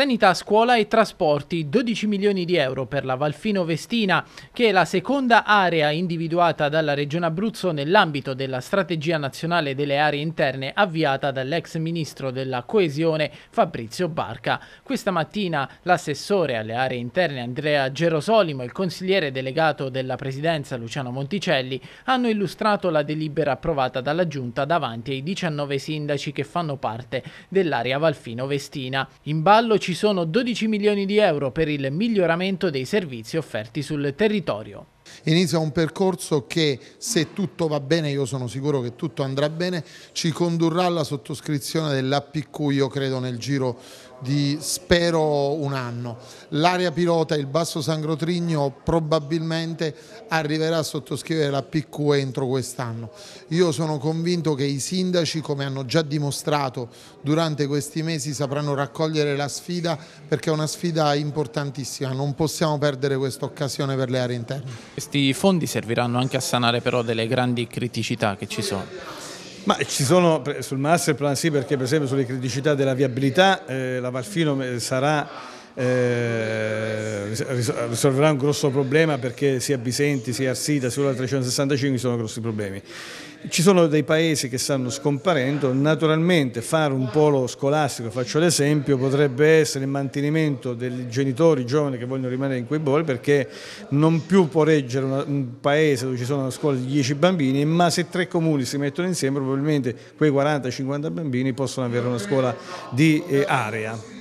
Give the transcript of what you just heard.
Sanità, scuola e trasporti, 12 milioni di euro per la Valfino Vestina, che è la seconda area individuata dalla Regione Abruzzo nell'ambito della strategia nazionale delle aree interne avviata dall'ex ministro della coesione Fabrizio Barca. Questa mattina l'assessore alle aree interne Andrea Gerosolimo e il consigliere delegato della presidenza Luciano Monticelli hanno illustrato la delibera approvata dalla Giunta davanti ai 19 sindaci che fanno parte dell'area Valfino Vestina. In ballo ci ci sono 12 milioni di euro per il miglioramento dei servizi offerti sul territorio. Inizia un percorso che se tutto va bene, io sono sicuro che tutto andrà bene, ci condurrà alla sottoscrizione dell'APQ io credo nel giro di spero un anno. L'area pilota, il Basso Sangro Trigno probabilmente arriverà a sottoscrivere la PQ entro quest'anno. Io sono convinto che i sindaci, come hanno già dimostrato durante questi mesi, sapranno raccogliere la sfida perché è una sfida importantissima, non possiamo perdere questa occasione per le aree interne. Questi fondi serviranno anche a sanare però delle grandi criticità che ci sono. Ma ci sono sul master plan sì perché per esempio sulle criticità della viabilità eh, la Valfino eh, sarà eh, risolverà un grosso problema perché sia Bisenti sia Arsita sulla 365 sono grossi problemi. Ci sono dei paesi che stanno scomparendo, naturalmente fare un polo scolastico, faccio l'esempio, potrebbe essere il mantenimento dei genitori giovani che vogliono rimanere in quei poli perché non più può reggere un paese dove ci sono una scuola di 10 bambini, ma se tre comuni si mettono insieme probabilmente quei 40-50 bambini possono avere una scuola di eh, area.